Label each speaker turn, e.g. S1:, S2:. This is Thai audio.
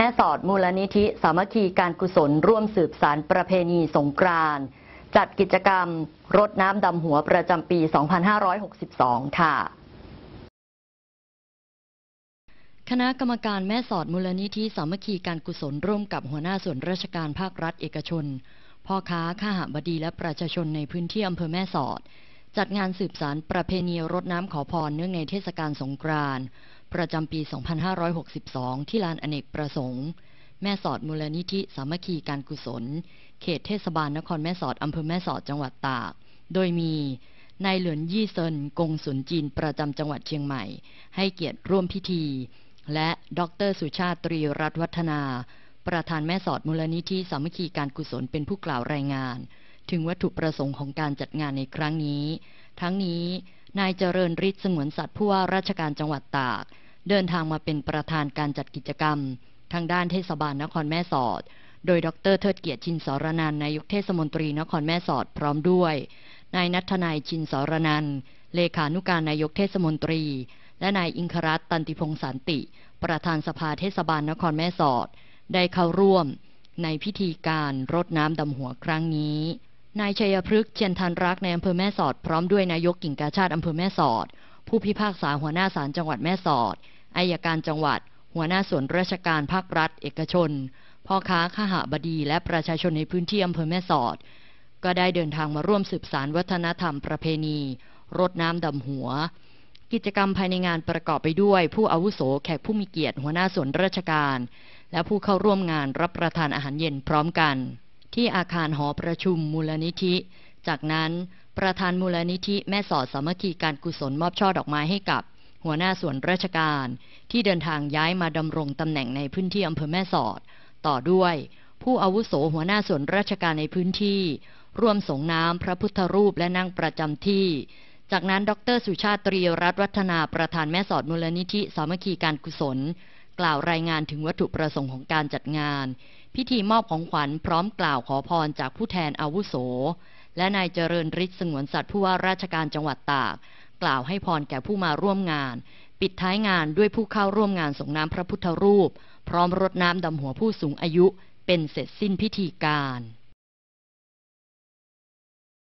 S1: แม่สอดมูลนิธิสามัคคีการกุศลร่วมสืบสารประเพณีสงกรานต์จัดกิจกรรมรดน้ำดำหัวประจำปี 2562 ค่ะ คณะกรรมการแม่สอดมูลนิธิสามัคคีการกุศลร่วมกับหัวหน้าส่วนราชการภาครัฐเอกชนพ่อค้าข้าหบดีและประชาชนในพื้นที่อำเภอแม่สอดจัดงานสืบสารประเพณีรดน้ำขอพรเนื่องในเทศกาลสงกรานต์ประจำปี 2562 ที่ลานอเนกประสงค์ แม่สอดมูลนิธิสามัคคีการกุศล เขตเทศบาลนครแม่สอดอำเภอแม่สอดจังหวัดตาก โดยมีนายเหลือนยี่เซินกงสุนจีนประจำจังหวัดเชียงใหม่ ให้เกียรติร่วมพิธี และดรสุชาติตรีรัตวัฒนา ประธานแม่สอดมูลนิธิสามัคคีการกุศลเป็นผู้กล่าวรายงาน ถึงวัตถุประสงค์ของการจัดงานในครั้งนี้ ทั้งนี้นายเจริญฤทธิ์สงวนสัตว์ผู้ว่าราชการจังหวัดตากเดินทางมาเป็นประธานการจัดกิจกรรม ทางด้านเทศบาลนครแม่สอด โดยดรเทิดเกียรติชินสรนันนายกเทศมนตรีนครแม่สอด พร้อมด้วย นายนัทนายชินสรนันเลขานุการนายกเทศมนตรี และนายอิงครัตตันติพงสันติ ประธานสภาเทศบาลนครแม่สอด ได้เข้าร่วมในพิธีการรดน้ำดำหัวครั้งนี้ นายชัยพฤกษ์เชียนทันรักในอำเภอแม่สอดพร้อมด้วยนายกกิ่งกาชาติอำเภอแม่สอด ผู้พิพากษาหัวหน้าศาลจังหวัดแม่สอดอายการจังหวัด หัวหน้าส่วนราชการภาครัฐเอกชนพ่อค้าข้าหาบดีและประชาชนในพื้นที่อำเภอแม่สอดก็ได้เดินทางมาร่วมสืบสารวัฒนธรรมประเพณีรดน้ำดำหัว กิจกรรมภายในงานประกอบไปด้วย ผู้อาวุโสแขกผู้มีเกียรติหัวหน้าส่วนราชการ และผู้เข้าร่วมงานรับประทานอาหารเย็นพร้อมกันที่อาคารหอประชุมมูลนิธิ จากนั้นประธานมูลนิธิแม่สอดสามัคคีการกุศลมอบช่อดอกไม้ให้กับหัวหน้าส่วนราชการที่เดินทางย้ายมาดำรงตำแหน่งในพื้นที่อำเภอแม่สอด ต่อด้วยผู้อาวุโสหัวหน้าส่วนราชการในพื้นที่ ร่วมสงน้ำพระพุทธรูปและนั่งประจำที่ จากนั้น ดรสุชาติตรีรัตวัฒนาประธานแม่สอดมูลนิธิสามัคคีการกุศล กล่าวรายงานถึงวัตถุประสงค์ของการจัดงาน พิธีมอบของขวัญพร้อมกล่าวขอพรจากผู้แทนอาวุโส และนายเจริญฤทธิ์สงวนสัตว์ ผู้ว่าราชการจังหวัดตากกล่าวให้พรแก่ผู้มาร่วมงาน ปิดท้ายงานด้วยผู้เข้าร่วมงานส่งน้ำพระพุทธรูป พร้อมรดน้ำดำหัวผู้สูงอายุเป็นเสร็จสิ้นพิธีการ